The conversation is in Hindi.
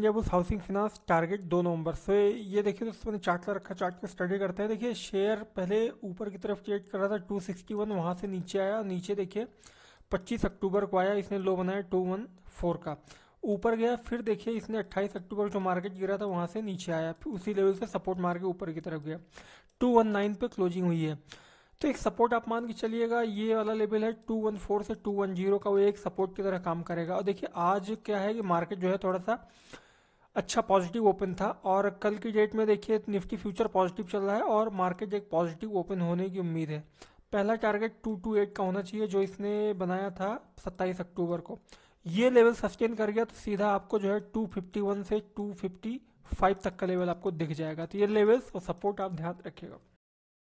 ये बुस हाउसिंग फिनांस टारगेट दो नवंबर से ये देखिए दोस्तों मैंने चार्ट का रखा चार्ट को स्टडी करते हैं देखिए शेयर पहले ऊपर की तरफ ट्रेड कर रहा था टू सिक्सटी वन वहाँ से नीचे आया नीचे देखिए पच्चीस अक्टूबर को आया इसने लो बनाया टू वन फोर का ऊपर गया फिर देखिए इसने 28 अक्टूबर जो मार्केट गिरा था वहाँ से नीचे आया फिर उसी लेवल से सपोर्ट मार के ऊपर की तरफ गया टू वन नाइन पे क्लोजिंग हुई है तो एक सपोर्ट आप मान के चलिएगा ये वाला लेवल है टू वन फोर से टू वन जीरो का वो एक सपोर्ट की तरह काम करेगा और देखिए आज क्या है कि मार्केट जो है थोड़ा सा अच्छा पॉजिटिव ओपन था और कल की डेट में देखिए निफ्टी फ्यूचर पॉजिटिव चल रहा है और मार्केट एक पॉजिटिव ओपन होने की उम्मीद है पहला टारगेट टू टू एट का होना चाहिए जो इसने बनाया था सत्ताईस अक्टूबर को ये लेवल सस्टेन कर गया तो सीधा आपको जो है टू फिफ्टी वन से टू फिफ्टी फाइव तक का लेवल आपको दिख जाएगा तो ये लेवल्स और सपोर्ट आप ध्यान रखिएगा